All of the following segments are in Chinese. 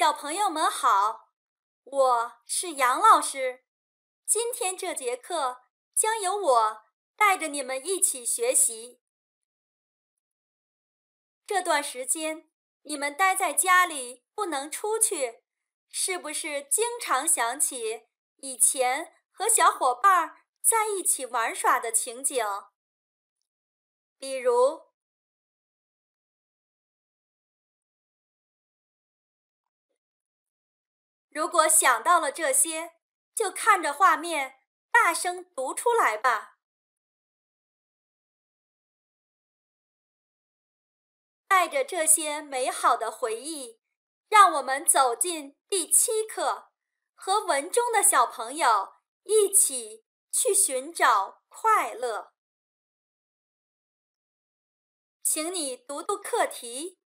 小朋友们好，我是杨老师。今天这节课将由我带着你们一起学习。这段时间你们待在家里不能出去，是不是经常想起以前和小伙伴在一起玩耍的情景？比如。如果想到了这些，就看着画面大声读出来吧。带着这些美好的回忆，让我们走进第七课，和文中的小朋友一起去寻找快乐。请你读读课题，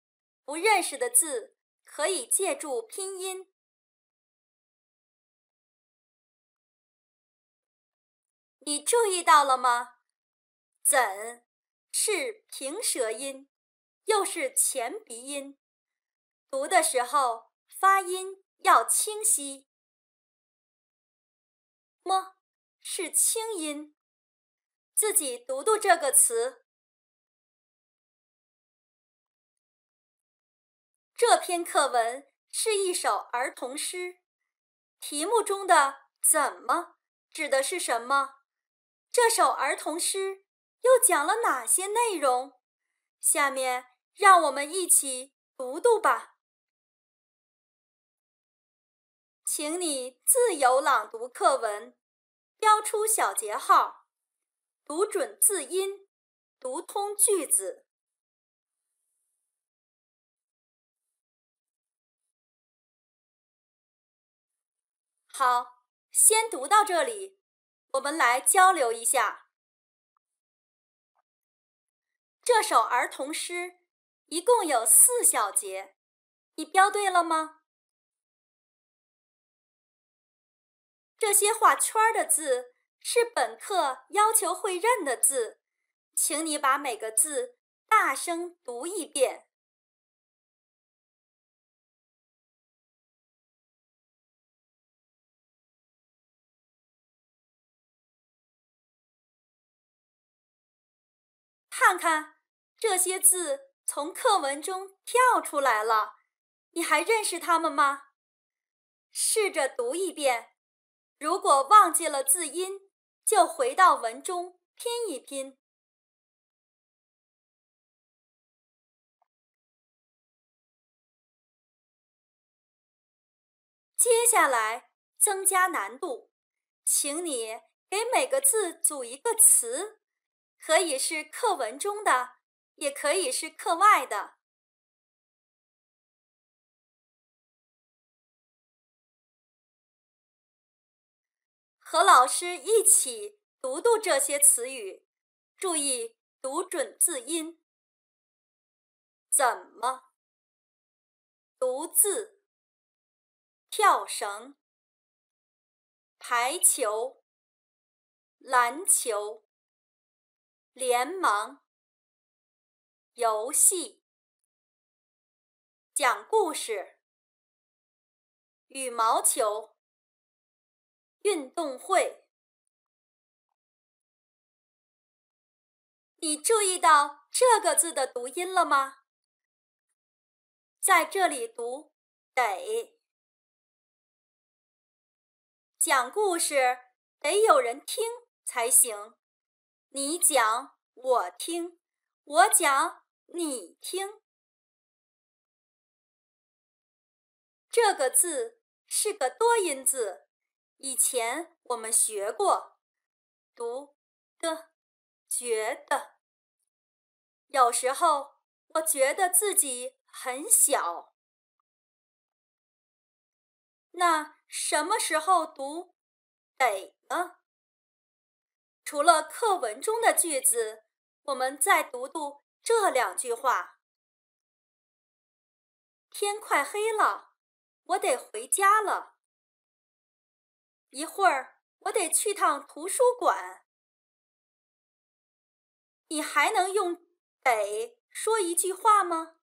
不认识的字可以借助拼音。你注意到了吗？怎是平舌音，又是前鼻音，读的时候发音要清晰。么是清音，自己读读这个词。这篇课文是一首儿童诗，题目中的“怎么”指的是什么？这首儿童诗又讲了哪些内容？下面让我们一起读读吧。请你自由朗读课文，标出小节号，读准字音，读通句子。好，先读到这里。我们来交流一下这首儿童诗，一共有四小节，你标对了吗？这些画圈的字是本课要求会认的字，请你把每个字大声读一遍。看看这些字从课文中跳出来了，你还认识它们吗？试着读一遍，如果忘记了字音，就回到文中拼一拼。接下来增加难度，请你给每个字组一个词。可以是课文中的，也可以是课外的。和老师一起读读这些词语，注意读准字音。怎么？独自？跳绳？排球？篮球？联盟、游戏、讲故事、羽毛球、运动会，你注意到这个字的读音了吗？在这里读“得”。讲故事得有人听才行。你讲我听，我讲你听。这个字是个多音字，以前我们学过，读的，觉得。有时候我觉得自己很小，那什么时候读得呢？除了课文中的句子，我们再读读这两句话。天快黑了，我得回家了。一会儿我得去趟图书馆。你还能用“得”说一句话吗？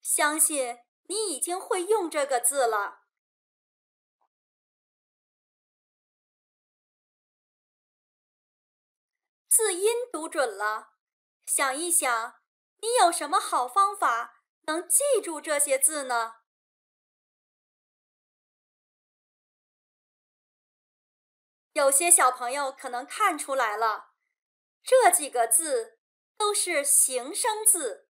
相信你已经会用这个字了。字音读准了，想一想，你有什么好方法能记住这些字呢？有些小朋友可能看出来了，这几个字都是形声字。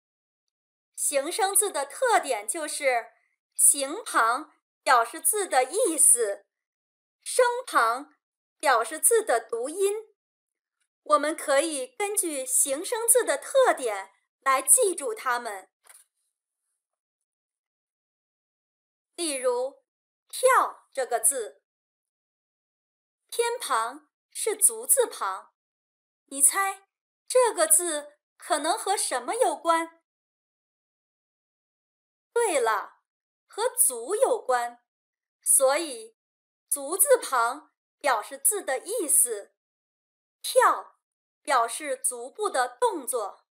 形声字的特点就是，形旁表示字的意思，声旁表示字的读音。我们可以根据形声字的特点来记住它们。例如，“跳”这个字，偏旁是足字旁，你猜这个字可能和什么有关？对了，和足有关，所以足字旁表示字的意思，“跳”。表示足部的动作。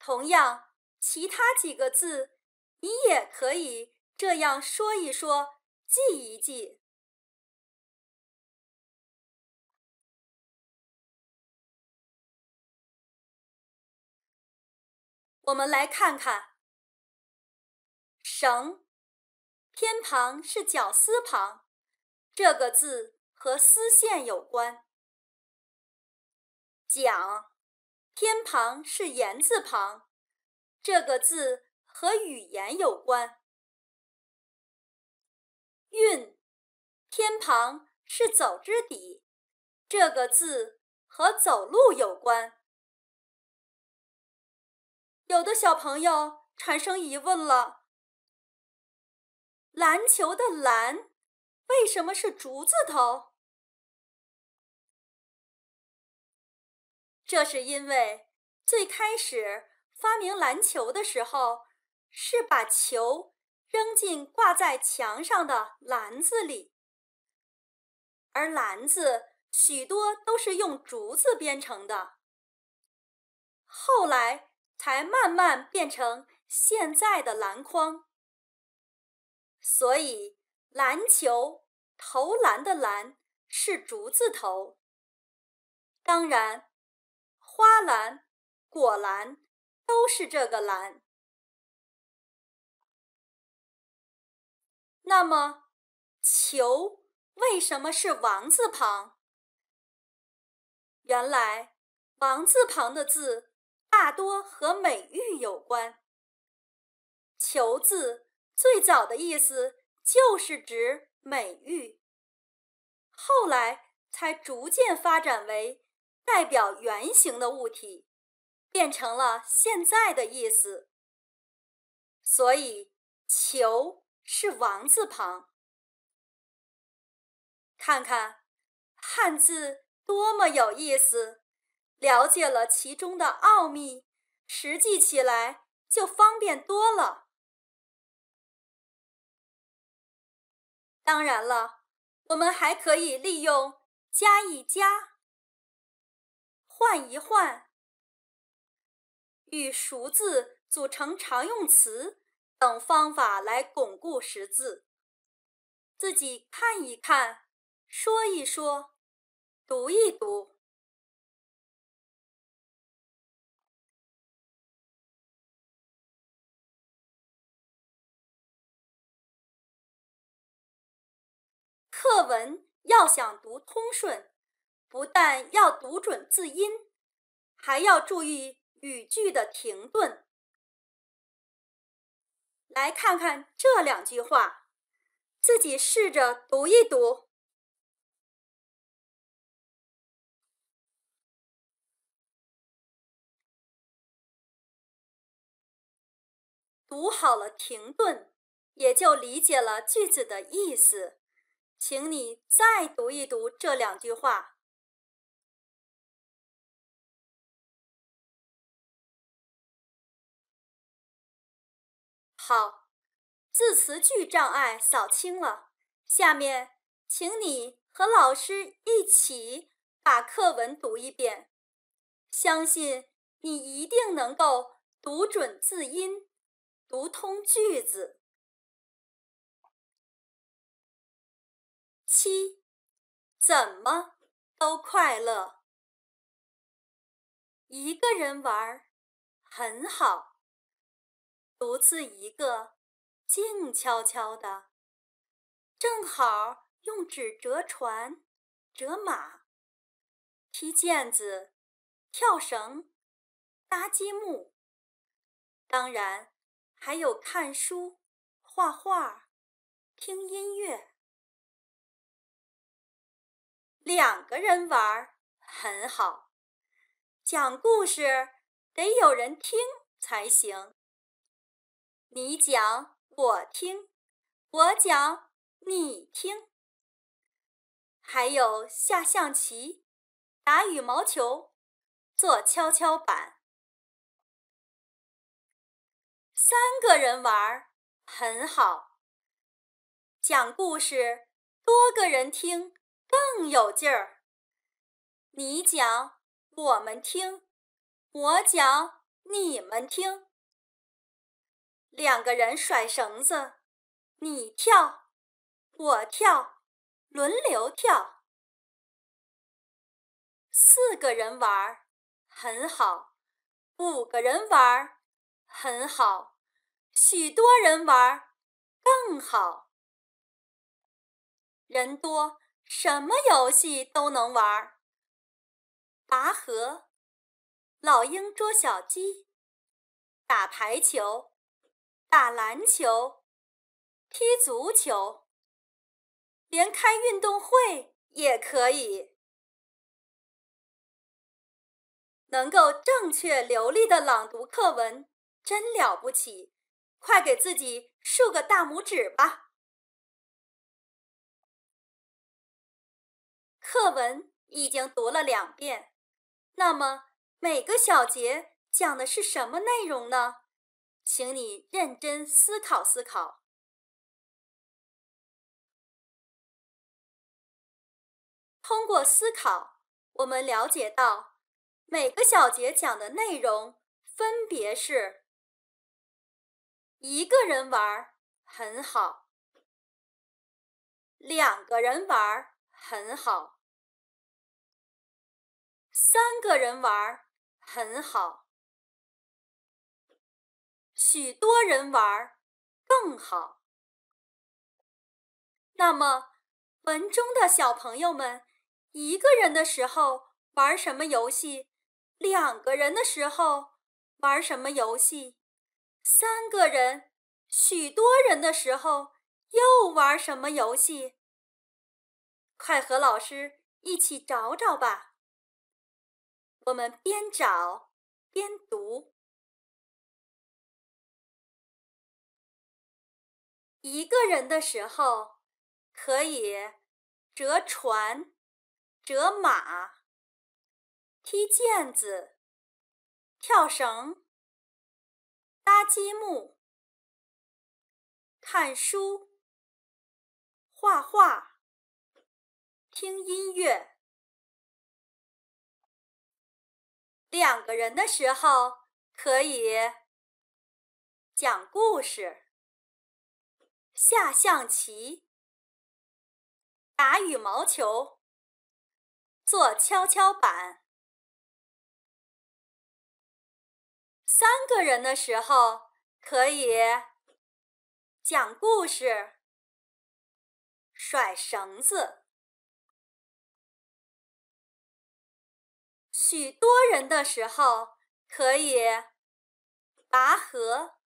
同样，其他几个字，你也可以这样说一说，记一记。我们来看看“绳”，偏旁是绞丝旁，这个字和丝线有关。讲，偏旁是言字旁，这个字和语言有关。运，偏旁是走之底，这个字和走路有关。有的小朋友产生疑问了：篮球的篮，为什么是竹字头？这是因为，最开始发明篮球的时候，是把球扔进挂在墙上的篮子里，而篮子许多都是用竹子编成的，后来才慢慢变成现在的篮筐。所以，篮球投篮的篮是竹字头，当然。花篮、果篮都是这个“篮”。那么，“球”为什么是王字旁？原来，王字旁的字大多和美玉有关。球字最早的意思就是指美玉，后来才逐渐发展为。代表圆形的物体变成了现在的意思，所以“球”是王字旁。看看汉字多么有意思，了解了其中的奥秘，实际起来就方便多了。当然了，我们还可以利用加一加。换一换，与熟字组成常用词等方法来巩固识字。自己看一看，说一说，读一读。课文要想读通顺。不但要读准字音，还要注意语句的停顿。来看看这两句话，自己试着读一读。读好了停顿，也就理解了句子的意思。请你再读一读这两句话。好，字词句障碍扫清了。下面，请你和老师一起把课文读一遍。相信你一定能够读准字音，读通句子。七，怎么都快乐。一个人玩很好。独自一个，静悄悄的，正好用纸折船、折马、踢毽子、跳绳、搭积木，当然还有看书、画画、听音乐。两个人玩很好，讲故事得有人听才行。你讲我听，我讲你听，还有下象棋、打羽毛球、坐跷跷板，三个人玩儿很好。讲故事，多个人听更有劲儿。你讲我们听，我讲你们听。两个人甩绳子，你跳，我跳，轮流跳。四个人玩儿很好，五个人玩儿很好，许多人玩儿更好。人多什么游戏都能玩儿：拔河、老鹰捉小鸡、打排球。打篮球，踢足球，连开运动会也可以。能够正确流利的朗读课文，真了不起！快给自己竖个大拇指吧。课文已经读了两遍，那么每个小节讲的是什么内容呢？请你认真思考思考。通过思考，我们了解到每个小节讲的内容分别是：一个人玩很好，两个人玩很好，三个人玩很好。许多人玩儿更好。那么，文中的小朋友们，一个人的时候玩什么游戏？两个人的时候玩什么游戏？三个人、许多人的时候又玩什么游戏？快和老师一起找找吧。我们边找边读。一个人的时候，可以折船、折马、踢毽子、跳绳、搭积木、看书、画画、听音乐。两个人的时候，可以讲故事。下象棋，打羽毛球，坐跷跷板。三个人的时候可以讲故事、甩绳子；许多人的时候可以拔河、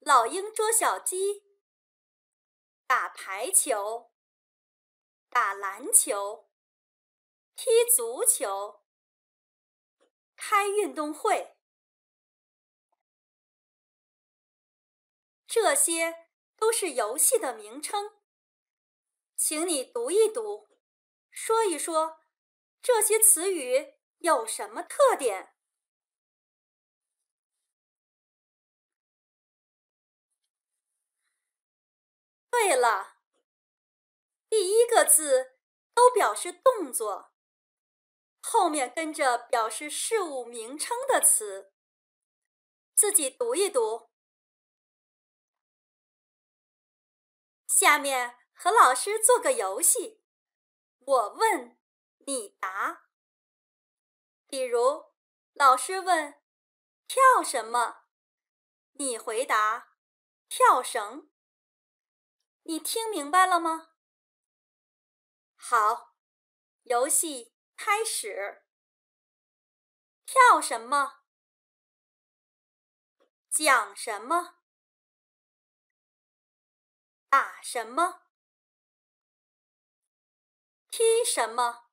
老鹰捉小鸡。打排球、打篮球、踢足球、开运动会，这些都是游戏的名称。请你读一读，说一说，这些词语有什么特点？对了，第一个字都表示动作，后面跟着表示事物名称的词。自己读一读。下面和老师做个游戏，我问你答。比如，老师问：“跳什么？”你回答：“跳绳。”你听明白了吗？好，游戏开始。跳什么？讲什么？打什么？踢什么？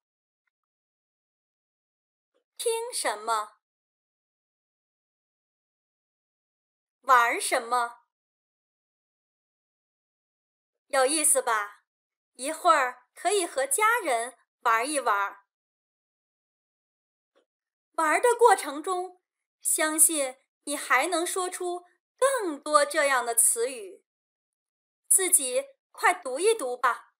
听什么？玩什么？有意思吧？一会儿可以和家人玩一玩。玩的过程中，相信你还能说出更多这样的词语。自己快读一读吧。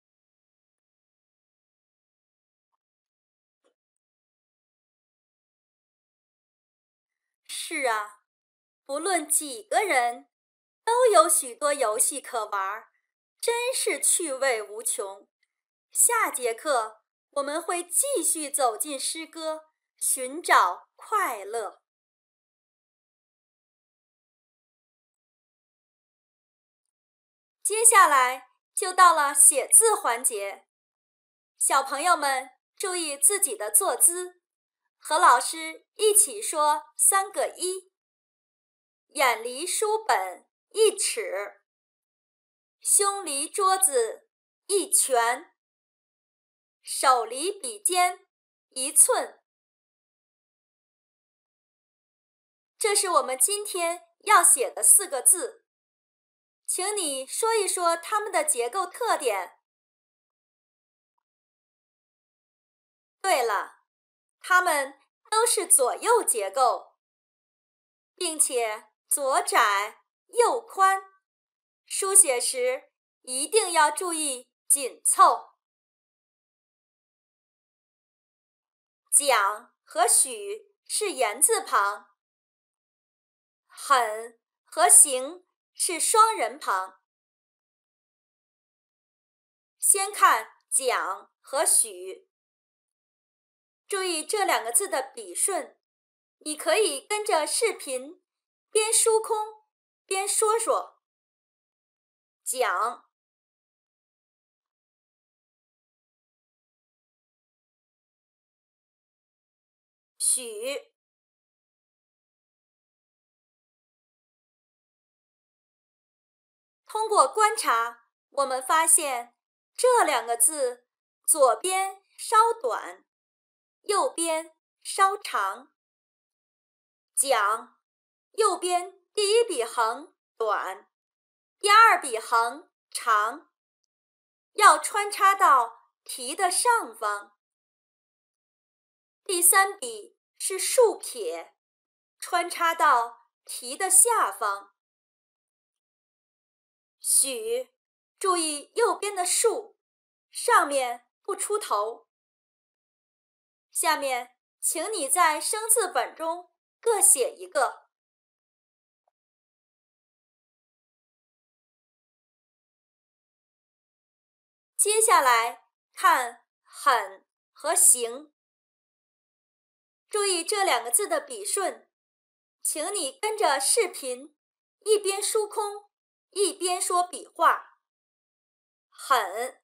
是啊，不论几个人，都有许多游戏可玩。真是趣味无穷。下节课我们会继续走进诗歌，寻找快乐。接下来就到了写字环节，小朋友们注意自己的坐姿，和老师一起说三个一：远离书本一尺。胸离桌子一拳，手离笔尖一寸。这是我们今天要写的四个字，请你说一说它们的结构特点。对了，它们都是左右结构，并且左窄右宽。书写时一定要注意紧凑。讲和许是言字旁，很和行是双人旁。先看讲和许，注意这两个字的笔顺。你可以跟着视频边书空边说说。讲。许，通过观察，我们发现这两个字左边稍短，右边稍长。讲右边第一笔横短。第二笔横长，要穿插到提的上方。第三笔是竖撇，穿插到提的下方。许，注意右边的竖，上面不出头。下面，请你在生字本中各写一个。接下来看“很”和“行”，注意这两个字的笔顺，请你跟着视频一边书空一边说笔画，“很，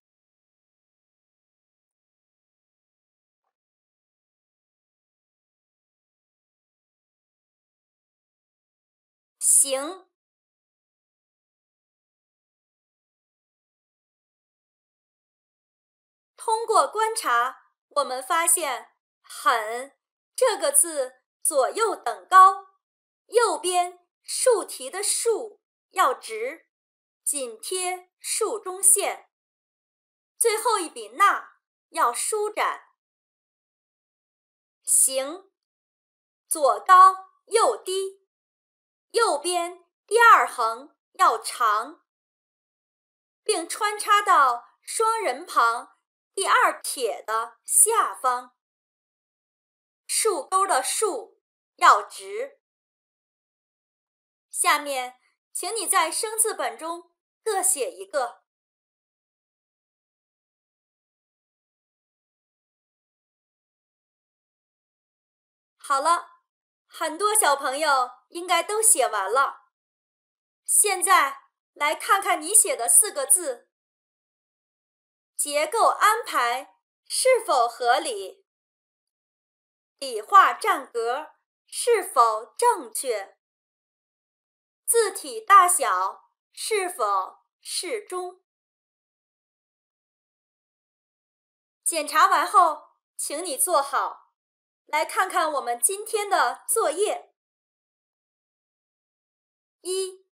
行”。通过观察，我们发现“很”这个字左右等高，右边竖提的竖要直，紧贴竖中线。最后一笔捺要舒展。行，左高右低，右边第二横要长，并穿插到双人旁。第二撇的下方，竖钩的竖要直。下面，请你在生字本中各写一个。好了，很多小朋友应该都写完了。现在来看看你写的四个字。结构安排是否合理？笔画占格是否正确？字体大小是否适中？检查完后，请你坐好，来看看我们今天的作业。一，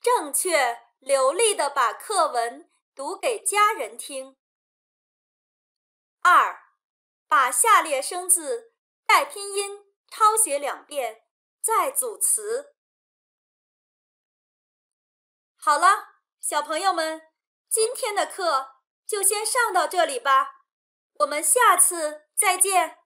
正确流利的把课文读给家人听。二，把下列生字带拼音抄写两遍，再组词。好了，小朋友们，今天的课就先上到这里吧，我们下次再见。